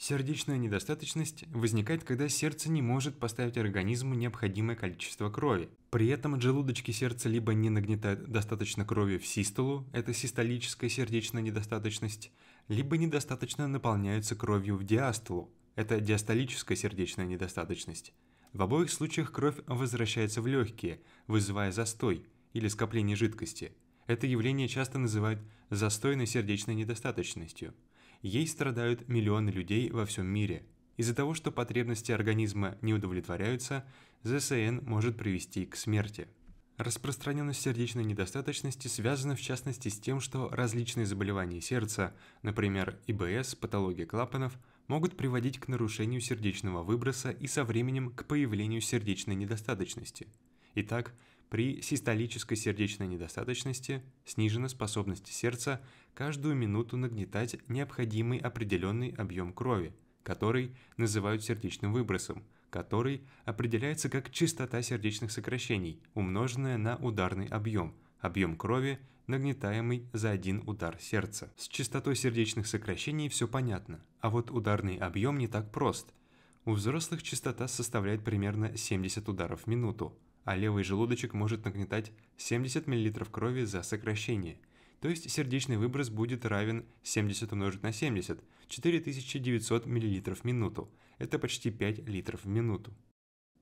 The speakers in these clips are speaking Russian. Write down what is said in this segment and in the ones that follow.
Сердечная недостаточность возникает, когда сердце не может поставить организму необходимое количество крови. При этом желудочки сердца либо не нагнетают достаточно крови в систолу, это систолическая сердечная недостаточность, либо недостаточно наполняются кровью в диастолу, это диастолическая сердечная недостаточность. В обоих случаях кровь возвращается в легкие, вызывая застой или скопление жидкости. Это явление часто называют застойной сердечной недостаточностью – ей страдают миллионы людей во всем мире. Из-за того, что потребности организма не удовлетворяются, ЗСН может привести к смерти. Распространенность сердечной недостаточности связана в частности с тем, что различные заболевания сердца, например, ИБС, патология клапанов, могут приводить к нарушению сердечного выброса и со временем к появлению сердечной недостаточности. Итак, при систолической сердечной недостаточности снижена способность сердца каждую минуту нагнетать необходимый определенный объем крови, который называют сердечным выбросом, который определяется как частота сердечных сокращений, умноженная на ударный объем, объем крови, нагнетаемый за один удар сердца. С частотой сердечных сокращений все понятно, а вот ударный объем не так прост. У взрослых частота составляет примерно 70 ударов в минуту, а левый желудочек может нагнетать 70 мл крови за сокращение. То есть сердечный выброс будет равен 70 умножить на 70, 4900 мл в минуту. Это почти 5 литров в минуту.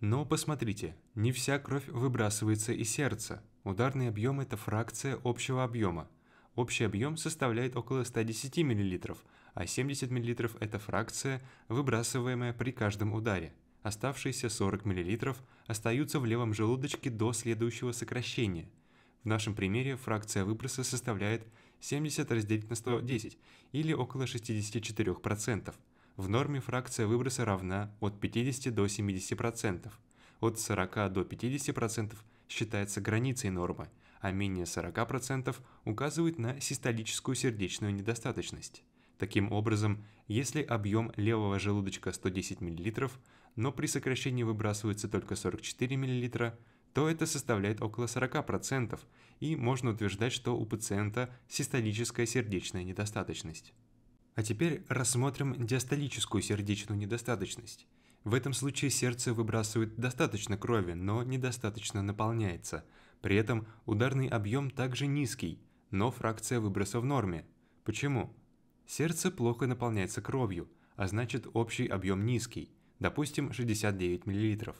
Но посмотрите, не вся кровь выбрасывается из сердца. Ударный объем – это фракция общего объема. Общий объем составляет около 110 мл, а 70 мл – это фракция, выбрасываемая при каждом ударе – Оставшиеся 40 мл остаются в левом желудочке до следующего сокращения. В нашем примере фракция выброса составляет 70 разделить на 110 или около 64%. В норме фракция выброса равна от 50 до 70%. От 40 до 50% считается границей нормы, а менее 40% указывает на систолическую сердечную недостаточность. Таким образом, если объем левого желудочка 110 мл, но при сокращении выбрасывается только 44 мл, то это составляет около 40%, и можно утверждать, что у пациента систолическая сердечная недостаточность. А теперь рассмотрим диастолическую сердечную недостаточность. В этом случае сердце выбрасывает достаточно крови, но недостаточно наполняется. При этом ударный объем также низкий, но фракция выброса в норме. Почему? Сердце плохо наполняется кровью, а значит общий объем низкий допустим 69 мл.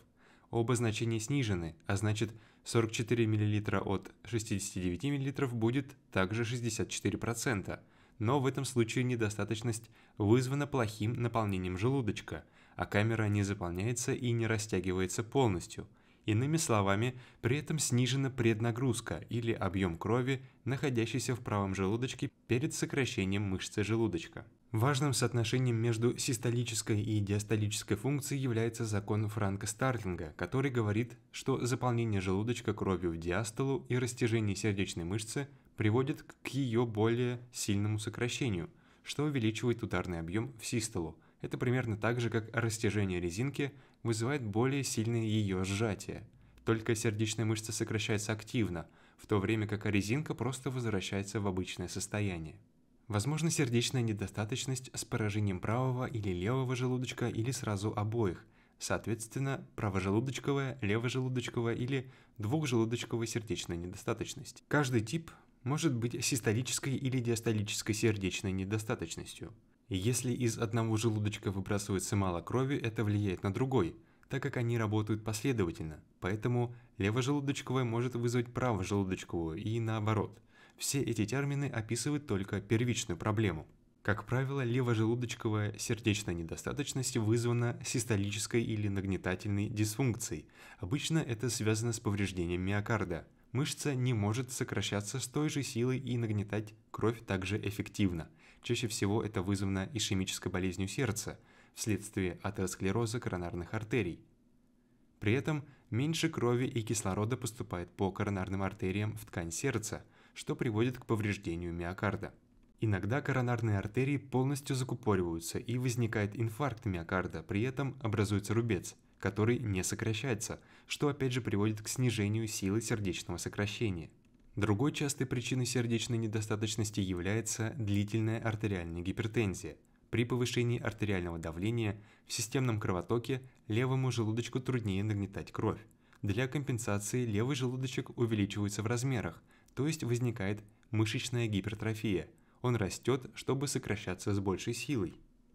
Оба значения снижены, а значит 44 мл от 69 мл будет также 64%, но в этом случае недостаточность вызвана плохим наполнением желудочка, а камера не заполняется и не растягивается полностью. Иными словами, при этом снижена преднагрузка или объем крови, находящийся в правом желудочке перед сокращением мышцы желудочка. Важным соотношением между систолической и диастолической функцией является закон Франка Старлинга, который говорит, что заполнение желудочка кровью в диастолу и растяжение сердечной мышцы приводит к ее более сильному сокращению, что увеличивает ударный объем в систолу. Это примерно так же, как растяжение резинки вызывает более сильное ее сжатие. Только сердечная мышца сокращается активно, в то время как резинка просто возвращается в обычное состояние. Возможно сердечная недостаточность с поражением правого или левого желудочка или сразу обоих, соответственно, правожелудочковая, левожелудочковая или двухжелудочковая сердечная недостаточность. Каждый тип может быть систолической или диастолической сердечной недостаточностью. Если из одного желудочка выбрасывается мало крови, это влияет на другой, так как они работают последовательно, поэтому левожелудочковая может вызвать правожелудочковую и наоборот – все эти термины описывают только первичную проблему. Как правило, левожелудочковая сердечная недостаточность вызвана систолической или нагнетательной дисфункцией. Обычно это связано с повреждением миокарда. Мышца не может сокращаться с той же силой и нагнетать кровь также эффективно. Чаще всего это вызвано ишемической болезнью сердца вследствие атеросклероза коронарных артерий. При этом меньше крови и кислорода поступает по коронарным артериям в ткань сердца – что приводит к повреждению миокарда. Иногда коронарные артерии полностью закупориваются и возникает инфаркт миокарда, при этом образуется рубец, который не сокращается, что опять же приводит к снижению силы сердечного сокращения. Другой частой причиной сердечной недостаточности является длительная артериальная гипертензия. При повышении артериального давления в системном кровотоке левому желудочку труднее нагнетать кровь. Для компенсации левый желудочек увеличивается в размерах, то есть возникает мышечная гипертрофия. Он растет, чтобы сокращаться с большей силой.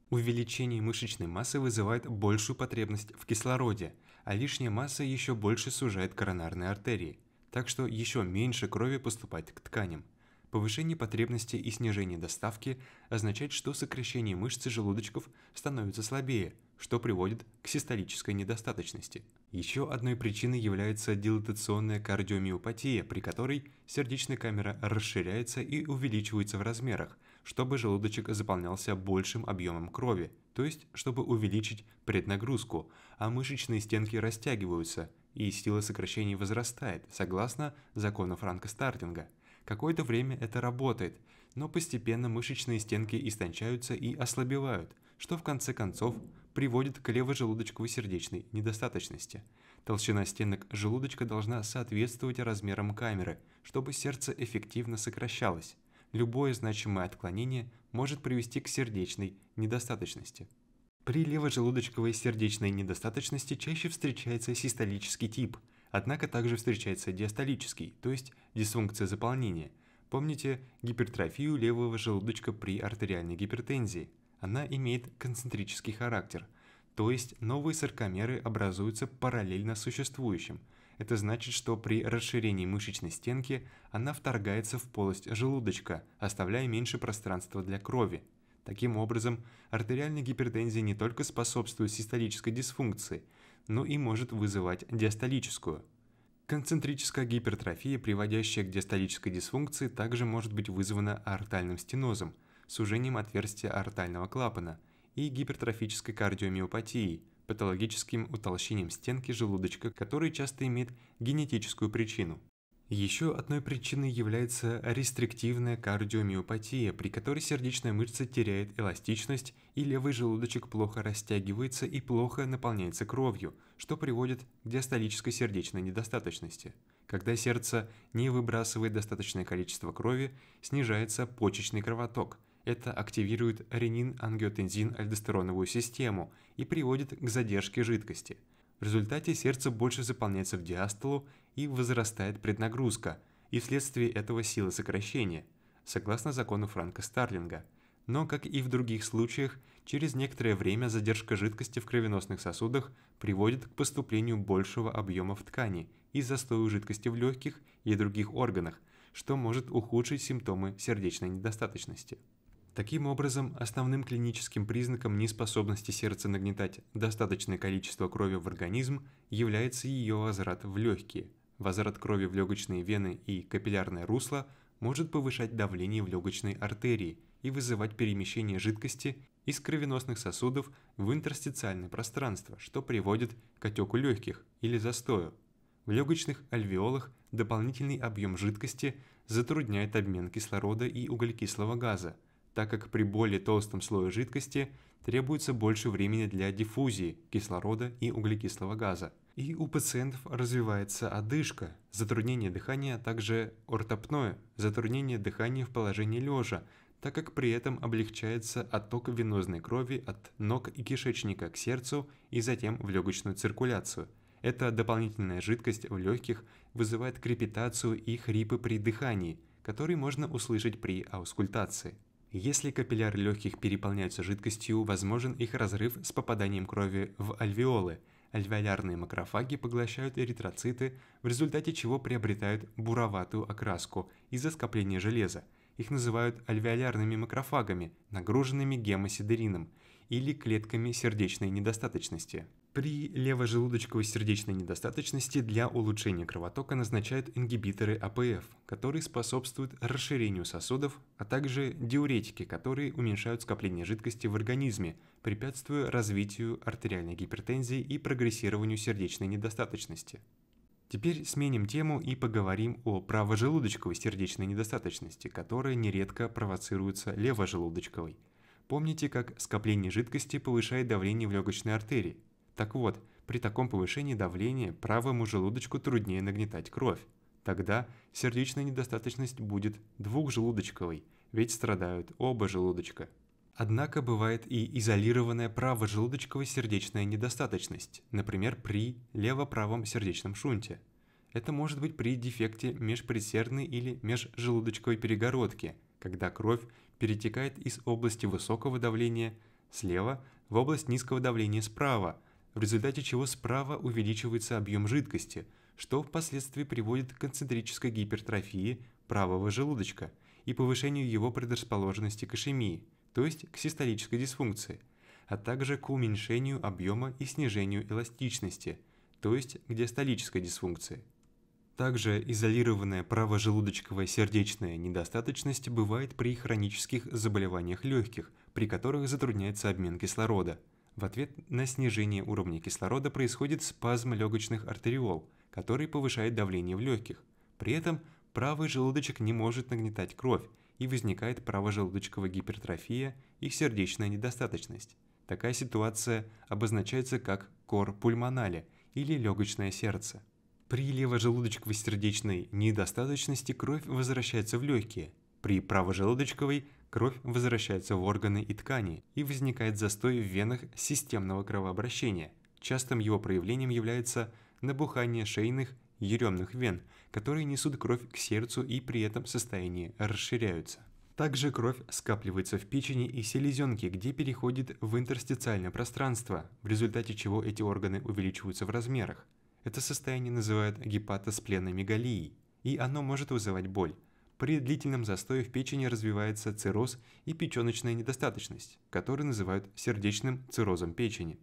Увеличение мышечной массы вызывает большую потребность в кислороде, а лишняя масса еще больше сужает коронарные артерии, так что еще меньше крови поступает к тканям. Повышение потребности и снижение доставки означает, что сокращение мышцы желудочков становится слабее – что приводит к систолической недостаточности. Еще одной причиной является дилатационная кардиомиопатия, при которой сердечная камера расширяется и увеличивается в размерах, чтобы желудочек заполнялся большим объемом крови, то есть чтобы увеличить преднагрузку, а мышечные стенки растягиваются, и сила сокращений возрастает, согласно закону Франка Стартинга. Какое-то время это работает, но постепенно мышечные стенки истончаются и ослабевают, что в конце концов приводит к левожелудочковой сердечной недостаточности. Толщина стенок желудочка должна соответствовать размерам камеры, чтобы сердце эффективно сокращалось. Любое значимое отклонение может привести к сердечной недостаточности. При левожелудочковой сердечной недостаточности чаще встречается систолический тип, однако также встречается диастолический, то есть дисфункция заполнения. Помните гипертрофию левого желудочка при артериальной гипертензии – она имеет концентрический характер, то есть новые саркомеры образуются параллельно существующим. Это значит, что при расширении мышечной стенки она вторгается в полость желудочка, оставляя меньше пространства для крови. Таким образом, артериальная гипертензия не только способствует систолической дисфункции, но и может вызывать диастолическую. Концентрическая гипертрофия, приводящая к диастолической дисфункции, также может быть вызвана аортальным стенозом – сужением отверстия артального клапана и гипертрофической кардиомиопатией, патологическим утолщением стенки желудочка, который часто имеет генетическую причину. Еще одной причиной является рестриктивная кардиомиопатия, при которой сердечная мышца теряет эластичность и левый желудочек плохо растягивается и плохо наполняется кровью, что приводит к диастолической сердечной недостаточности. Когда сердце не выбрасывает достаточное количество крови, снижается почечный кровоток – это активирует ренин-ангиотензин-альдостероновую систему и приводит к задержке жидкости. В результате сердце больше заполняется в диастолу и возрастает преднагрузка, и вследствие этого сила сокращения, согласно закону Франка Старлинга. Но, как и в других случаях, через некоторое время задержка жидкости в кровеносных сосудах приводит к поступлению большего объема в ткани и застою жидкости в легких и других органах, что может ухудшить симптомы сердечной недостаточности. Таким образом, основным клиническим признаком неспособности сердца нагнетать достаточное количество крови в организм является ее возврат в легкие. Возврат крови в легочные вены и капиллярное русло может повышать давление в легочной артерии и вызывать перемещение жидкости из кровеносных сосудов в интерстициальное пространство, что приводит к отеку легких или застою. В легочных альвеолах дополнительный объем жидкости затрудняет обмен кислорода и углекислого газа – так как при более толстом слое жидкости требуется больше времени для диффузии кислорода и углекислого газа. И у пациентов развивается одышка, затруднение дыхания, а также ортопное, затруднение дыхания в положении лежа, так как при этом облегчается отток венозной крови от ног и кишечника к сердцу и затем в легочную циркуляцию. Эта дополнительная жидкость в легких вызывает крепитацию и хрипы при дыхании, которые можно услышать при аускультации. Если капилляры легких переполняются жидкостью, возможен их разрыв с попаданием крови в альвеолы. Альвеолярные макрофаги поглощают эритроциты, в результате чего приобретают буроватую окраску из-за скопления железа. Их называют альвеолярными макрофагами, нагруженными гемосидерином – или клетками сердечной недостаточности. При левожелудочковой сердечной недостаточности для улучшения кровотока назначают ингибиторы АПФ, которые способствуют расширению сосудов, а также диуретики, которые уменьшают скопление жидкости в организме, препятствуя развитию артериальной гипертензии и прогрессированию сердечной недостаточности. Теперь сменим тему и поговорим о правожелудочковой сердечной недостаточности, которая нередко провоцируется левожелудочковой – Помните, как скопление жидкости повышает давление в легочной артерии? Так вот, при таком повышении давления правому желудочку труднее нагнетать кровь. Тогда сердечная недостаточность будет двухжелудочковой, ведь страдают оба желудочка. Однако бывает и изолированная правожелудочковая сердечная недостаточность, например, при левоправом сердечном шунте. Это может быть при дефекте межпредсердной или межжелудочковой перегородки, когда кровь перетекает из области высокого давления слева в область низкого давления справа, в результате чего справа увеличивается объем жидкости, что впоследствии приводит к концентрической гипертрофии правого желудочка и повышению его предрасположенности к ишемии, то есть к систолической дисфункции, а также к уменьшению объема и снижению эластичности, то есть к диастолической дисфункции. Также изолированная правожелудочковая сердечная недостаточность бывает при хронических заболеваниях легких, при которых затрудняется обмен кислорода. В ответ на снижение уровня кислорода происходит спазм легочных артериол, который повышает давление в легких. При этом правый желудочек не может нагнетать кровь, и возникает правожелудочковая гипертрофия и сердечная недостаточность. Такая ситуация обозначается как кор пульмонале или легочное сердце. При левожелудочковой сердечной недостаточности кровь возвращается в легкие, при правожелудочковой кровь возвращается в органы и ткани и возникает застой в венах системного кровообращения. Частым его проявлением является набухание шейных еремных вен, которые несут кровь к сердцу и при этом состоянии расширяются. Также кровь скапливается в печени и селезенке, где переходит в интерстициальное пространство, в результате чего эти органы увеличиваются в размерах. Это состояние называют гепатоспленомегалией, и оно может вызывать боль. При длительном застое в печени развивается цирроз и печеночная недостаточность, которые называют сердечным циррозом печени.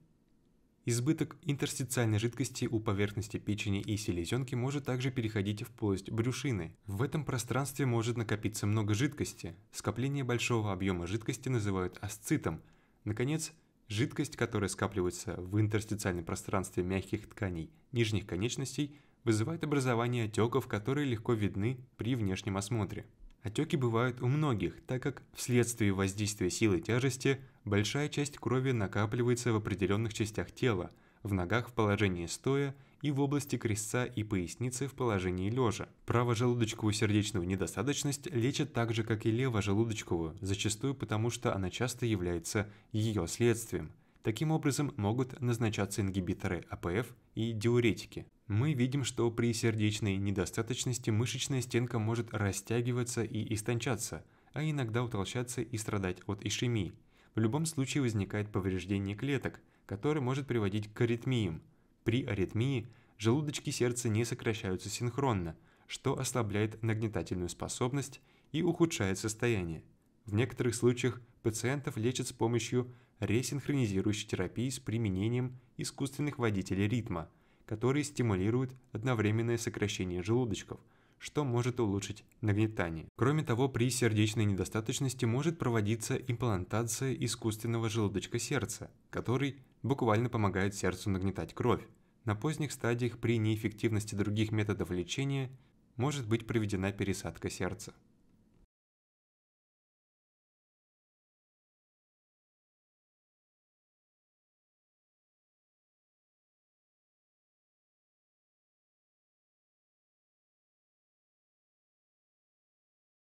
Избыток интерстициальной жидкости у поверхности печени и селезенки может также переходить в полость брюшины. В этом пространстве может накопиться много жидкости. Скопление большого объема жидкости называют асцитом. Наконец, Жидкость, которая скапливается в интерстициальном пространстве мягких тканей нижних конечностей, вызывает образование отеков, которые легко видны при внешнем осмотре. Отеки бывают у многих, так как вследствие воздействия силы тяжести большая часть крови накапливается в определенных частях тела, в ногах в положении стоя и в области крестца и поясницы в положении лежа. Право-желудочковую сердечную недостаточность лечат так же, как и лево-желудочковую, зачастую потому, что она часто является ее следствием. Таким образом, могут назначаться ингибиторы АПФ и диуретики. Мы видим, что при сердечной недостаточности мышечная стенка может растягиваться и истончаться, а иногда утолщаться и страдать от ишемии. В любом случае возникает повреждение клеток, которое может приводить к аритмиям – при аритмии желудочки сердца не сокращаются синхронно, что ослабляет нагнетательную способность и ухудшает состояние. В некоторых случаях пациентов лечат с помощью ресинхронизирующей терапии с применением искусственных водителей ритма, которые стимулируют одновременное сокращение желудочков – что может улучшить нагнетание. Кроме того, при сердечной недостаточности может проводиться имплантация искусственного желудочка сердца, который буквально помогает сердцу нагнетать кровь. На поздних стадиях при неэффективности других методов лечения может быть проведена пересадка сердца.